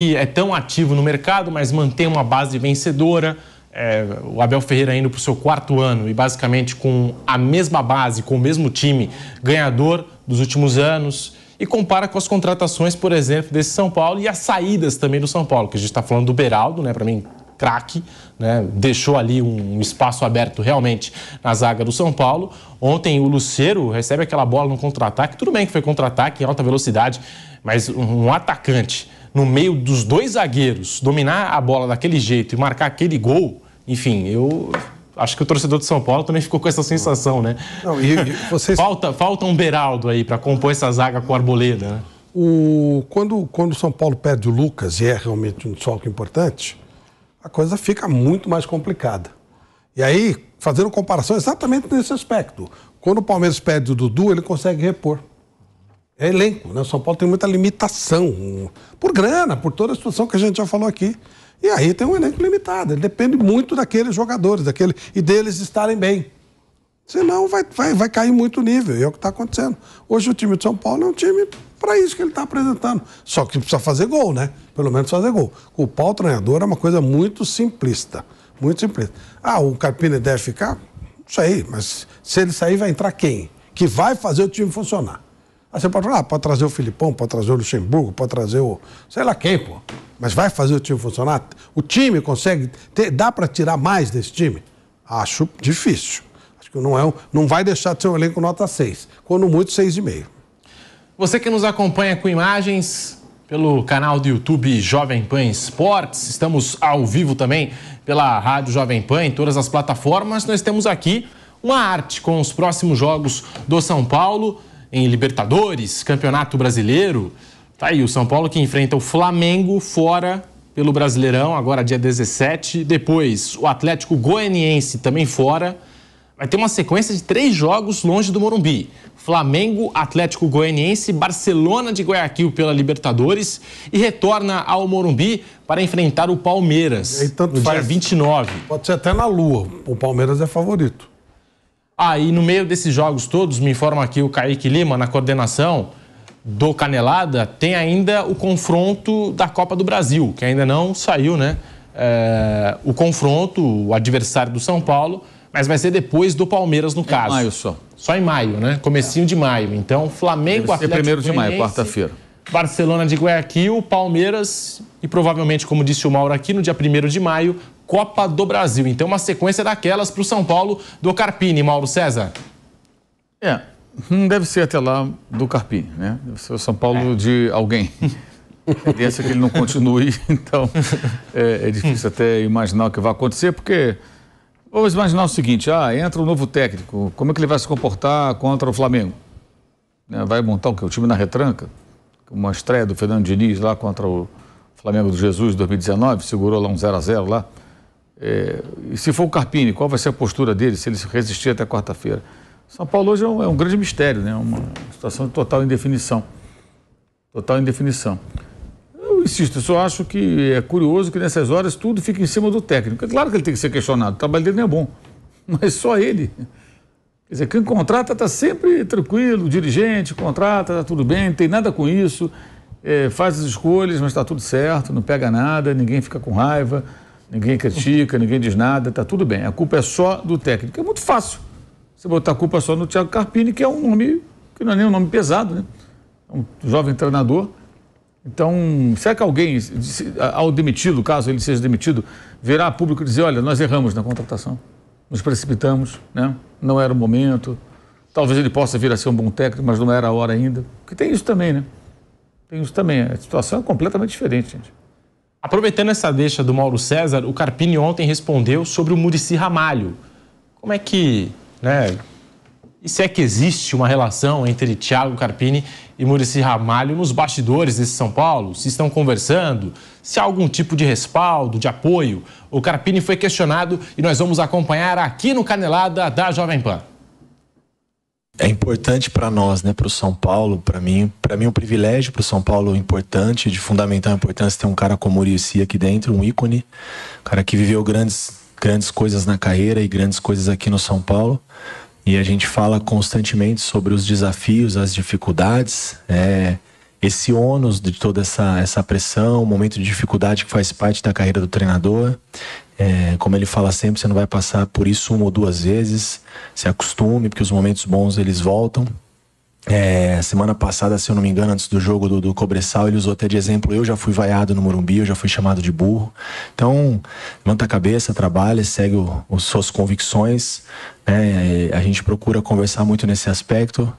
que é tão ativo no mercado, mas mantém uma base vencedora. É, o Abel Ferreira indo para o seu quarto ano e basicamente com a mesma base, com o mesmo time ganhador dos últimos anos e compara com as contratações, por exemplo, desse São Paulo e as saídas também do São Paulo, que a gente está falando do Beraldo, né? Para mim, craque, né? Deixou ali um espaço aberto realmente na zaga do São Paulo. Ontem o Luceiro recebe aquela bola no contra-ataque, tudo bem que foi contra-ataque em alta velocidade, mas um atacante no meio dos dois zagueiros, dominar a bola daquele jeito e marcar aquele gol, enfim, eu acho que o torcedor de São Paulo também ficou com essa sensação, né? Não, e, e vocês... falta, falta um Beraldo aí para compor essa zaga com o Arboleda, né? O, quando, quando o São Paulo perde o Lucas, e é realmente um desfalque importante, a coisa fica muito mais complicada. E aí, fazendo comparação exatamente nesse aspecto. Quando o Palmeiras perde o Dudu, ele consegue repor é elenco. Né? O São Paulo tem muita limitação por grana, por toda a situação que a gente já falou aqui. E aí tem um elenco limitado. Ele depende muito daqueles jogadores, daquele e deles estarem bem. Senão vai, vai, vai cair muito o nível. E é o que está acontecendo. Hoje o time de São Paulo é um time para isso que ele está apresentando. Só que precisa fazer gol, né? Pelo menos fazer gol. Culpar o treinador é uma coisa muito simplista. Muito simplista. Ah, o Carpini deve ficar? isso aí. mas se ele sair, vai entrar quem? Que vai fazer o time funcionar. Aí você pode, ah, pode trazer o Filipão, pode trazer o Luxemburgo, pode trazer o. sei lá quem, pô. Mas vai fazer o time funcionar? O time consegue. Ter, dá para tirar mais desse time? Acho difícil. Acho que não, é um, não vai deixar de ser um elenco nota 6. Quando muito, 6,5. Você que nos acompanha com imagens pelo canal do YouTube Jovem Pan Esportes, estamos ao vivo também pela Rádio Jovem Pan, em todas as plataformas. Nós temos aqui uma arte com os próximos jogos do São Paulo em Libertadores, Campeonato Brasileiro. Tá aí o São Paulo que enfrenta o Flamengo fora pelo Brasileirão, agora dia 17. Depois, o Atlético Goianiense também fora. Vai ter uma sequência de três jogos longe do Morumbi: Flamengo, Atlético Goianiense, Barcelona de Guayaquil pela Libertadores e retorna ao Morumbi para enfrentar o Palmeiras aí, no faz, dia 29. Pode ser até na lua, o Palmeiras é favorito. Aí, ah, no meio desses jogos todos, me informa aqui o Kaique Lima, na coordenação do Canelada, tem ainda o confronto da Copa do Brasil, que ainda não saiu, né? É, o confronto, o adversário do São Paulo, mas vai ser depois do Palmeiras, no caso. Em maio só. Só em maio, né? Comecinho é. de maio. Então, Flamengo, Deve Atlético... primeiro de maio, quarta-feira. Barcelona de Guayaquil, Palmeiras e provavelmente, como disse o Mauro aqui, no dia 1 de maio, Copa do Brasil. Então, uma sequência daquelas para o São Paulo do Carpini, Mauro César. É, não deve ser até lá do Carpini, né? Deve ser o São Paulo é. de alguém. A tendência é que ele não continue, então é, é difícil até imaginar o que vai acontecer, porque vamos imaginar o seguinte: ah, entra um novo técnico, como é que ele vai se comportar contra o Flamengo? Né, vai montar o quê? O time na retranca? uma estreia do Fernando Diniz lá contra o Flamengo do Jesus 2019, segurou lá um 0 a 0 lá. É, e se for o Carpini, qual vai ser a postura dele se ele resistir até quarta-feira? São Paulo hoje é um, é um, grande mistério, né? Uma situação de total indefinição. Total indefinição. Eu insisto, eu só acho que é curioso que nessas horas tudo fica em cima do técnico. É claro que ele tem que ser questionado, o trabalho dele não é bom, mas só ele. Quer dizer, quem contrata está sempre tranquilo, o dirigente contrata, está tudo bem, não tem nada com isso, é, faz as escolhas, mas está tudo certo, não pega nada, ninguém fica com raiva, ninguém critica, ninguém diz nada, está tudo bem. A culpa é só do técnico. É muito fácil você botar a culpa só no Thiago Carpini, que é um nome que não é nem um nome pesado, né? É um jovem treinador. Então, será que alguém, ao demitido, caso ele seja demitido, virá a público e dizer, olha, nós erramos na contratação, nos precipitamos, né? não era o momento. Talvez ele possa vir a ser um bom técnico, mas não era a hora ainda. Porque tem isso também, né? Tem isso também. A situação é completamente diferente, gente. Aproveitando essa deixa do Mauro César, o Carpini ontem respondeu sobre o Murici Ramalho. Como é que, né, e se é que existe uma relação entre Thiago Carpini e Murici Ramalho nos bastidores desse São Paulo? Se estão conversando? Se há algum tipo de respaldo, de apoio? O Carpini foi questionado e nós vamos acompanhar aqui no Canelada da Jovem Pan. É importante para nós, né, para o São Paulo, para mim, para mim é um privilégio para o São Paulo é importante, de fundamental importância ter um cara como Murici aqui dentro, um ícone, um cara que viveu grandes grandes coisas na carreira e grandes coisas aqui no São Paulo e a gente fala constantemente sobre os desafios, as dificuldades, é, esse ônus de toda essa, essa pressão, o momento de dificuldade que faz parte da carreira do treinador. É, como ele fala sempre, você não vai passar por isso uma ou duas vezes, se acostume, porque os momentos bons eles voltam. É, semana passada, se eu não me engano, antes do jogo do, do Cobressal, ele usou até de exemplo: eu já fui vaiado no Morumbi, eu já fui chamado de burro. Então, levanta a cabeça, trabalha, segue o, suas convicções. Né? A gente procura conversar muito nesse aspecto.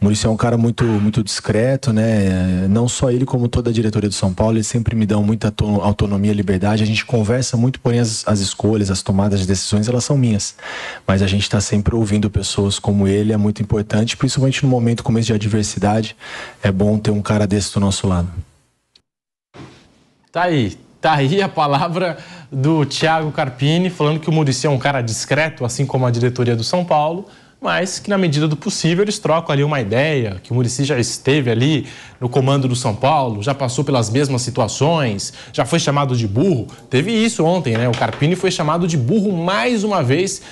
O Murici é um cara muito, muito discreto, né? Não só ele, como toda a diretoria do São Paulo, eles sempre me dão muita autonomia, liberdade. A gente conversa muito, porém as, as escolhas, as tomadas de decisões, elas são minhas. Mas a gente está sempre ouvindo pessoas como ele, é muito importante, principalmente no momento como esse de adversidade. É bom ter um cara desse do nosso lado. Tá aí, Tá aí a palavra do Thiago Carpini falando que o Murici é um cara discreto, assim como a diretoria do São Paulo, mas que na medida do possível eles trocam ali uma ideia, que o Murici já esteve ali no comando do São Paulo, já passou pelas mesmas situações, já foi chamado de burro. Teve isso ontem, né? O Carpini foi chamado de burro mais uma vez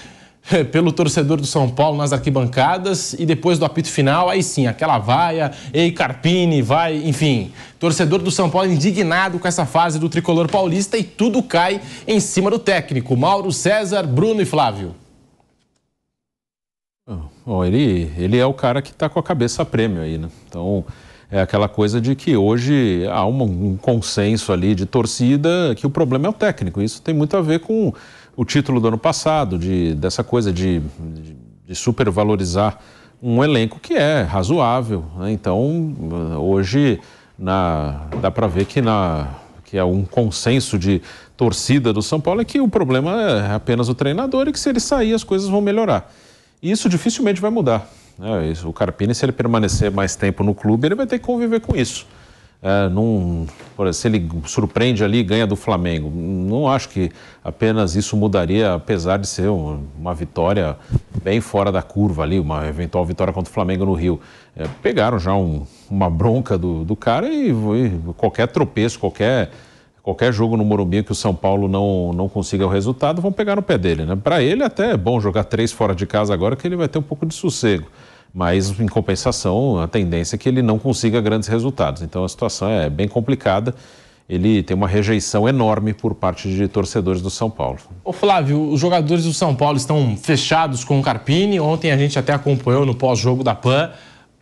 eh, pelo torcedor do São Paulo nas arquibancadas e depois do apito final, aí sim, aquela vaia, ei Carpini, vai, enfim. Torcedor do São Paulo indignado com essa fase do tricolor paulista e tudo cai em cima do técnico. Mauro César, Bruno e Flávio ele, ele é o cara que está com a cabeça a prêmio aí, né? Então, é aquela coisa de que hoje há um, um consenso ali de torcida que o problema é o técnico. Isso tem muito a ver com o título do ano passado, de, dessa coisa de, de, de supervalorizar um elenco que é razoável. Né? Então, hoje na, dá para ver que, na, que é um consenso de torcida do São Paulo é que o problema é apenas o treinador e que se ele sair as coisas vão melhorar. E isso dificilmente vai mudar. Né? O Carpini, se ele permanecer mais tempo no clube, ele vai ter que conviver com isso. É, num, se ele surpreende ali e ganha do Flamengo, não acho que apenas isso mudaria, apesar de ser uma vitória bem fora da curva ali, uma eventual vitória contra o Flamengo no Rio. É, pegaram já um, uma bronca do, do cara e, e qualquer tropeço, qualquer qualquer jogo no Morumbi que o São Paulo não, não consiga o resultado, vão pegar no pé dele. Né? Para ele até é bom jogar três fora de casa agora, que ele vai ter um pouco de sossego. Mas, em compensação, a tendência é que ele não consiga grandes resultados. Então, a situação é bem complicada. Ele tem uma rejeição enorme por parte de torcedores do São Paulo. Ô Flávio, os jogadores do São Paulo estão fechados com o Carpini. Ontem a gente até acompanhou no pós-jogo da PAN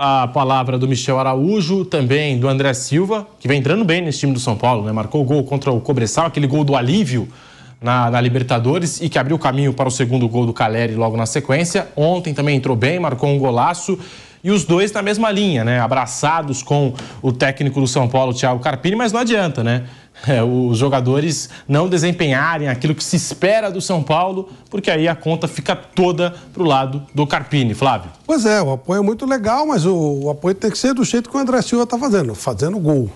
a palavra do Michel Araújo, também do André Silva, que vem entrando bem nesse time do São Paulo, né? Marcou o gol contra o Cobressal, aquele gol do alívio na, na, Libertadores e que abriu o caminho para o segundo gol do Caleri logo na sequência. Ontem também entrou bem, marcou um golaço. E os dois na mesma linha, né? Abraçados com o técnico do São Paulo, Thiago Carpini, mas não adianta, né? é, os jogadores não desempenharem aquilo que se espera do São Paulo, porque aí a conta fica toda pro lado do Carpini, Flávio. Pois é, o apoio é muito legal, mas o, o apoio tem que ser do jeito que o André Silva está fazendo, fazendo gol.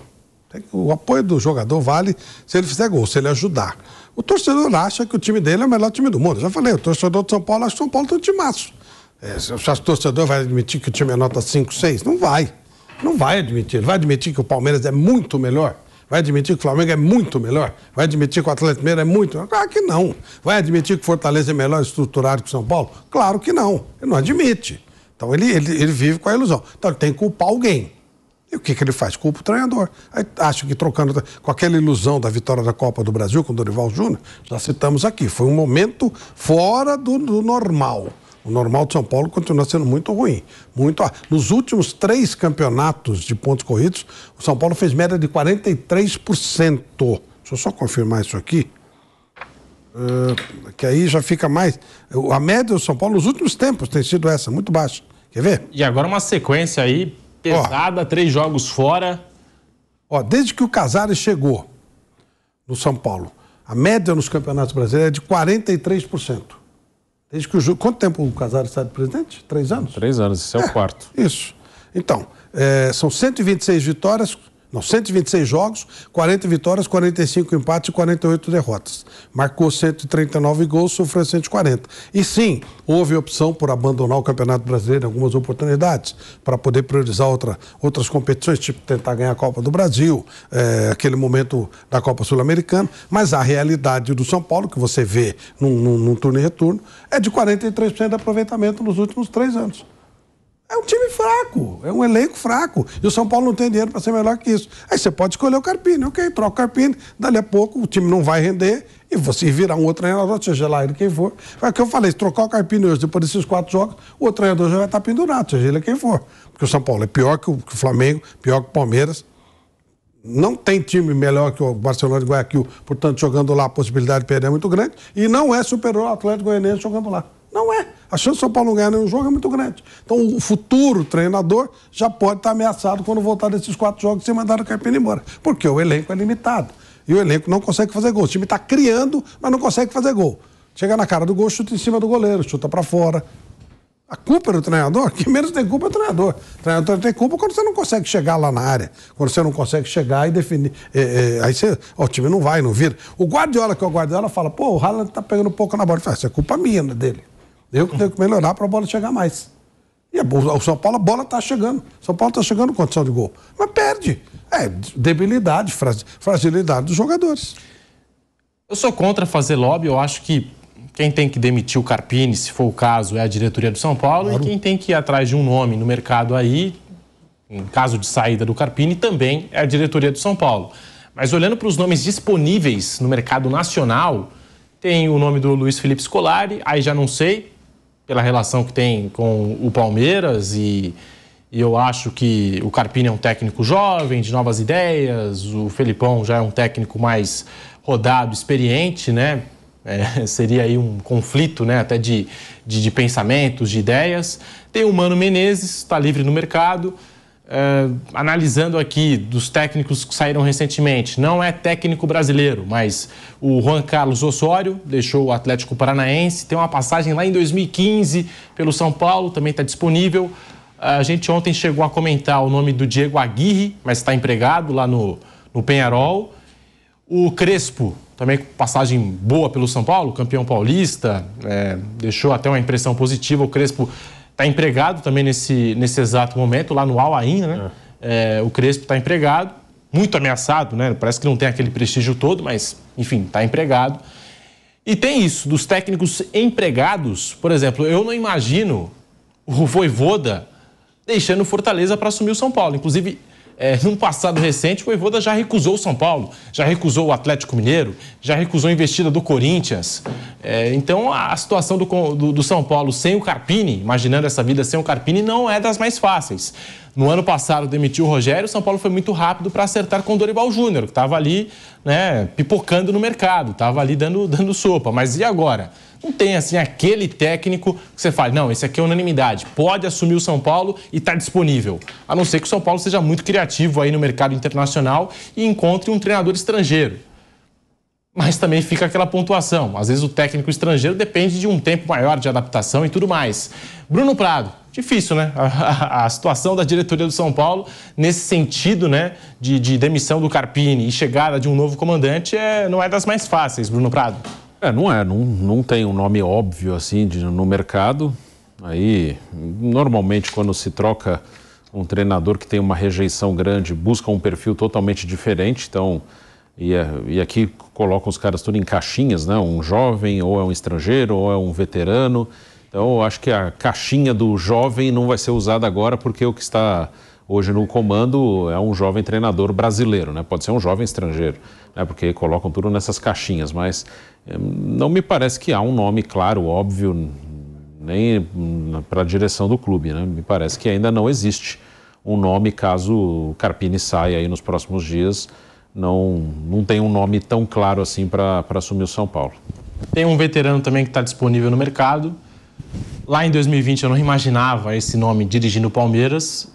O apoio do jogador vale se ele fizer gol, se ele ajudar. O torcedor acha que o time dele é o melhor time do mundo. Já falei, o torcedor de São Paulo acha que o São Paulo tem um timaço. É, se o torcedor vai admitir que o time é nota 5, 6, não vai. Não vai admitir. vai admitir que o Palmeiras é muito melhor. Vai admitir que o Flamengo é muito melhor? Vai admitir que o Atlético Mineiro é muito melhor? Claro que não. Vai admitir que o Fortaleza é melhor estruturado que o São Paulo? Claro que não. Ele não admite. Então ele, ele, ele vive com a ilusão. Então ele tem que culpar alguém. E o que, que ele faz? Culpa o treinador. Aí, acho que trocando com aquela ilusão da vitória da Copa do Brasil com o Dorival Júnior, já citamos aqui, foi um momento fora do, do normal. O normal de São Paulo continua sendo muito ruim. Muito. Nos últimos três campeonatos de pontos corridos, o São Paulo fez média de 43%. Deixa eu só confirmar isso aqui. Uh, que aí já fica mais. A média do São Paulo nos últimos tempos tem sido essa, muito baixa. Quer ver? E agora uma sequência aí pesada, ó, três jogos fora. Ó, desde que o Casares chegou no São Paulo, a média nos campeonatos brasileiros é de 43%. Desde que o Júlio. Quanto tempo o Casares está de presidente? Três anos? Três anos, esse é, é o quarto. Isso. Então, é, são 126 vitórias não, 126 jogos, 40 vitórias, 45 empates e 48 derrotas. Marcou 139 gols, sofreu 140. E sim, houve opção por abandonar o Campeonato Brasileiro em algumas oportunidades, para poder priorizar outra, outras competições, tipo tentar ganhar a Copa do Brasil, é, aquele momento da Copa Sul-Americana. Mas a realidade do São Paulo, que você vê num, num, num turno e retorno, é de 43% de aproveitamento nos últimos três anos. É um time fraco, é um elenco fraco. E o São Paulo não tem dinheiro para ser melhor que isso. Aí você pode escolher o Carpini, ok, troca o Carpini, dali a pouco o time não vai render e você virar um outro treinador, seja lá ele quem for. É o que eu falei, se trocar o Carpini hoje, depois desses quatro jogos, o outro treinador já vai estar tá pendurado, seja ele quem for. Porque o São Paulo é pior que o Flamengo, pior que o Palmeiras. Não tem time melhor que o Barcelona de Guayaquil, portanto, jogando lá a possibilidade de perder é muito grande. E não é superior ao Atlético Goianiense jogando lá. Não é. A chance do São Paulo ganhar nenhum jogo é muito grande. Então, o futuro treinador já pode estar ameaçado quando voltar desses quatro jogos e mandar o Carpini embora. Porque o elenco é limitado. E o elenco não consegue fazer gol. O time está criando, mas não consegue fazer gol. Chega na cara do gol, chuta em cima do goleiro, chuta para fora. A culpa é do treinador? Quem menos tem culpa é o treinador. O treinador tem culpa quando você não consegue chegar lá na área, quando você não consegue chegar e definir. É, é, aí você, ó, o time não vai, não vira. O Guardiola, que é o Guardiola, fala: pô, o Haaland tá pegando pouco na bola. Ele fala: isso é culpa minha, é dele. Eu que tenho que melhorar para a bola chegar mais. E o São Paulo, a bola está chegando. São Paulo está chegando condição de gol. Mas perde. É debilidade, fragilidade dos jogadores. Eu sou contra fazer lobby. Eu acho que quem tem que demitir o Carpini, se for o caso, é a diretoria do São Paulo. Claro. E quem tem que ir atrás de um nome no mercado aí, em caso de saída do Carpini, também é a diretoria do São Paulo. Mas olhando para os nomes disponíveis no mercado nacional, tem o nome do Luiz Felipe Scolari, aí já não sei, pela relação que tem com o Palmeiras e, e eu acho que o Carpini é um técnico jovem, de novas ideias, o Felipão já é um técnico mais rodado, experiente, né? É, seria aí um conflito, né? Até de, de, de pensamentos, de ideias. Tem o Mano Menezes, está livre no mercado uh, analisando aqui dos técnicos que saíram recentemente, não é técnico brasileiro, mas o Juan Carlos Osório deixou o Atlético Paranaense, tem uma passagem lá em 2015 pelo São Paulo, também está disponível. A gente ontem chegou a comentar o nome do Diego Aguirre, mas está empregado lá no, no Penharol. O Crespo, também passagem boa pelo São Paulo, campeão paulista, é, deixou até uma impressão positiva. O Crespo está empregado também nesse, nesse exato momento, lá no Alain, né? É. É, o Crespo está empregado, muito ameaçado, né? Parece que não tem aquele prestígio todo, mas, enfim, está empregado. E tem isso, dos técnicos empregados, por exemplo, eu não imagino o Voivoda deixando Fortaleza para assumir o São Paulo. Inclusive, é, num passado recente, o Voivoda já recusou o São Paulo, já recusou o Atlético Mineiro, já recusou a investida do Corinthians. É, então, a, a situação do, do, do, São Paulo sem o Carpini, imaginando essa vida sem o Carpini, não é das mais fáceis. No ano passado, demitiu o Rogério, o São Paulo foi muito rápido para acertar com o Dorival Júnior, que estava ali né, pipocando no mercado, estava ali dando, dando sopa. Mas e agora? não tem assim aquele técnico que você fale, não, esse aqui é unanimidade, pode assumir o São Paulo e está disponível. A não ser que o São Paulo seja muito criativo aí no mercado internacional e encontre um treinador estrangeiro. Mas também fica aquela pontuação. Às vezes o técnico estrangeiro depende de um tempo maior de adaptação e tudo mais. Bruno Prado, difícil, né? A, a, a, situação da diretoria do São Paulo, nesse sentido, né, de, de demissão do Carpini e chegada de um novo comandante, é, não é das mais fáceis, Bruno Prado. É, não é, não, não tem um nome óbvio assim de, no mercado. Aí, normalmente, quando se troca um treinador que tem uma rejeição grande, busca um perfil totalmente diferente. Então, e, é, e aqui colocam os caras tudo em caixinhas, né? Um jovem, ou é um estrangeiro, ou é um veterano. Então, acho que a caixinha do jovem não vai ser usada agora porque o que está hoje no comando é um jovem treinador brasileiro, né? pode ser um jovem estrangeiro, né? porque colocam tudo nessas caixinhas, mas eh, não me parece que há um nome claro, óbvio, nem para a direção do clube. Né? Me parece que ainda não existe um nome caso o Carpini saia aí nos próximos dias. Não, não tem um nome tão claro assim para assumir o São Paulo. Tem um veterano também que está disponível no mercado. Lá em 2020 eu não imaginava esse nome dirigindo o Palmeiras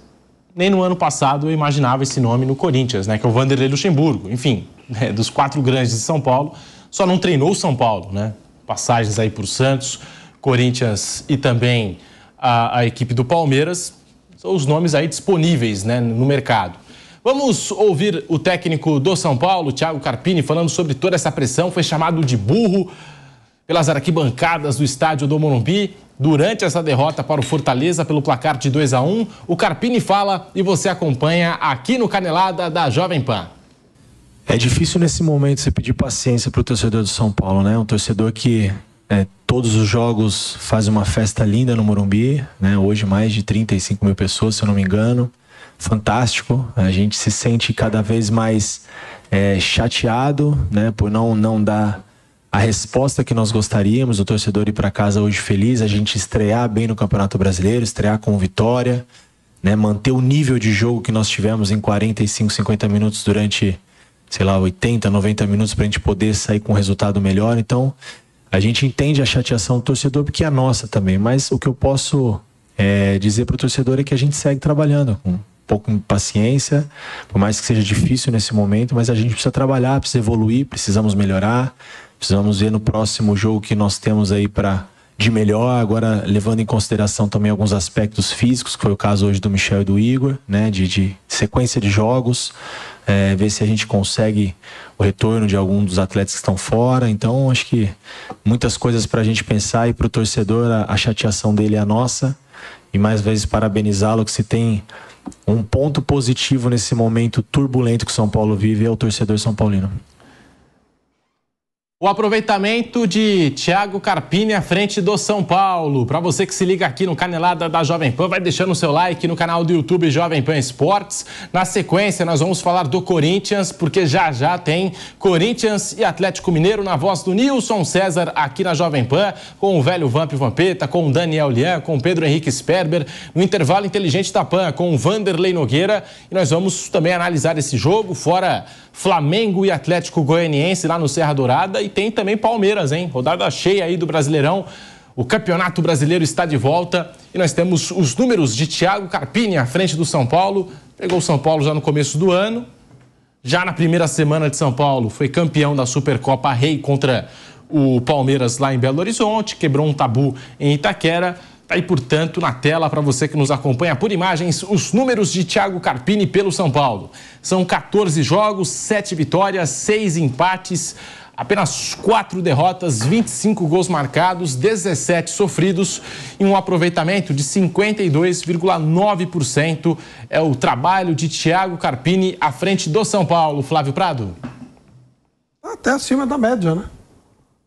nem no ano passado eu imaginava esse nome no Corinthians, né? Que é o Vanderlei Luxemburgo. Enfim, né, dos quatro grandes de São Paulo, só não treinou o São Paulo, né? Passagens aí por Santos, Corinthians e também a, a equipe do Palmeiras. São os nomes aí disponíveis, né? No mercado. Vamos ouvir o técnico do São Paulo, Thiago Carpini, falando sobre toda essa pressão. Foi chamado de burro pelas arquibancadas do estádio do Morumbi. Durante essa derrota para o Fortaleza pelo placar de 2 a 1, o Carpini fala e você acompanha aqui no Canelada da Jovem Pan. É difícil nesse momento você pedir paciência para o torcedor de São Paulo, né? Um torcedor que é, todos os jogos faz uma festa linda no Morumbi, né? Hoje mais de 35 mil pessoas, se eu não me engano. Fantástico. A gente se sente cada vez mais é, chateado, né? Por não não dar a resposta que nós gostaríamos, o torcedor ir para casa hoje feliz, a gente estrear bem no Campeonato Brasileiro, estrear com vitória, né, manter o nível de jogo que nós tivemos em 45, 50 minutos durante, sei lá, 80, 90 minutos para a gente poder sair com um resultado melhor. Então, a gente entende a chateação do torcedor porque é a nossa também, mas o que eu posso é, dizer para o torcedor é que a gente segue trabalhando com um pouco de paciência, por mais que seja difícil nesse momento, mas a gente precisa trabalhar, precisa evoluir, precisamos melhorar. Precisamos ver no próximo jogo que nós temos aí para de melhor, agora levando em consideração também alguns aspectos físicos, que foi o caso hoje do Michel e do Igor, né? De, de sequência de jogos, é, ver se a gente consegue o retorno de algum dos atletas que estão fora. Então, acho que muitas coisas para a gente pensar e para o torcedor a, a chateação dele é a nossa. E mais vezes parabenizá-lo que se tem um ponto positivo nesse momento turbulento que São Paulo vive é o torcedor são paulino. O aproveitamento de Thiago Carpini à frente do São Paulo. Para você que se liga aqui no Canelada da Jovem Pan, vai deixando o seu like no canal do YouTube Jovem Pan Esportes. Na sequência, nós vamos falar do Corinthians, porque já já tem Corinthians e Atlético Mineiro na voz do Nilson César aqui na Jovem Pan, com o velho Vamp Vampeta, com o Daniel Lian, com o Pedro Henrique Sperber, no intervalo inteligente da Pan, com o Vanderlei Nogueira. E nós vamos também analisar esse jogo, fora Flamengo e Atlético Goianiense lá no Serra Dourada. E tem também Palmeiras, hein? Rodada cheia aí do Brasileirão. O Campeonato Brasileiro está de volta e nós temos os números de Thiago Carpini à frente do São Paulo. Pegou o São Paulo já no começo do ano. Já na primeira semana de São Paulo, foi campeão da Supercopa Rei contra o Palmeiras lá em Belo Horizonte, quebrou um tabu em Itaquera. Está aí, portanto, na tela para você que nos acompanha por imagens, os números de Thiago Carpini pelo São Paulo. São 14 jogos, 7 vitórias, 6 empates. Apenas quatro derrotas, 25 gols marcados, 17 sofridos e um aproveitamento de 52,9%. É o trabalho de Thiago Carpini à frente do São Paulo. Flávio Prado? Até acima da média, né?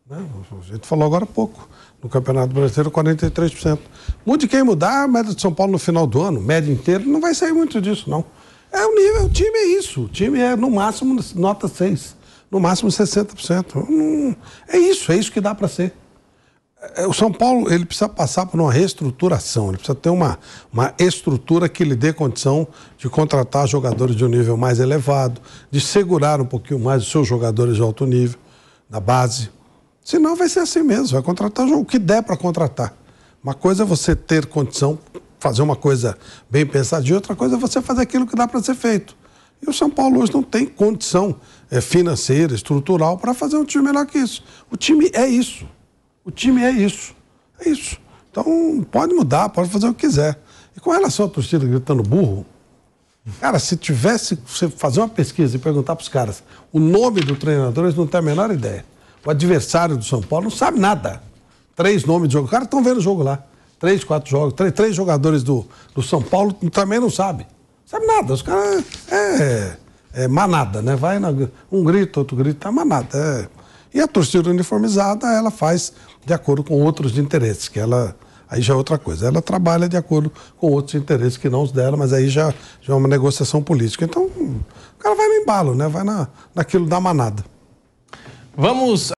A né? gente falou agora há pouco. No Campeonato Brasileiro, 43%. Mude quem mudar a média de São Paulo no final do ano, média inteira, não vai sair muito disso, não. É o nível, o time é isso. O time é, no máximo, nota 6 no máximo 60%. é isso, é isso que dá para ser. É, o São Paulo ele precisa passar por uma reestruturação, ele precisa ter uma, uma estrutura que lhe dê condição de contratar jogadores de um nível mais elevado, de segurar um pouquinho mais os seus jogadores de alto nível, na base. Senão vai ser assim mesmo, vai contratar o que der para contratar. Uma coisa é você ter condição, fazer uma coisa bem pensadinha, outra coisa é você fazer aquilo que dá para ser feito. E o São Paulo hoje não tem condição é, financeira, estrutural, para fazer um time melhor que isso. O time é isso. O time é isso. É isso. Então pode mudar, pode fazer o que quiser. E com relação à torcida gritando burro, cara, se tivesse você fazer uma pesquisa e perguntar para os caras o nome do treinador, eles não têm a menor ideia. O adversário do São Paulo não sabe nada. Três nomes de jogo. Os caras estão vendo o jogo lá. Três, quatro jogos. Três, três jogadores do, do São Paulo também não sabe. Sabe nada, os caras é, é, é, manada, né? Vai na, um grito, outro grito, tá é manada. É. E a torcida uniformizada, ela faz de acordo com outros interesses, que ela. Aí já é outra coisa. Ela trabalha de acordo com outros interesses que não os dela, mas aí já, já é uma negociação política. Então, o cara vai no embalo, né? Vai na, naquilo da manada. Vamos.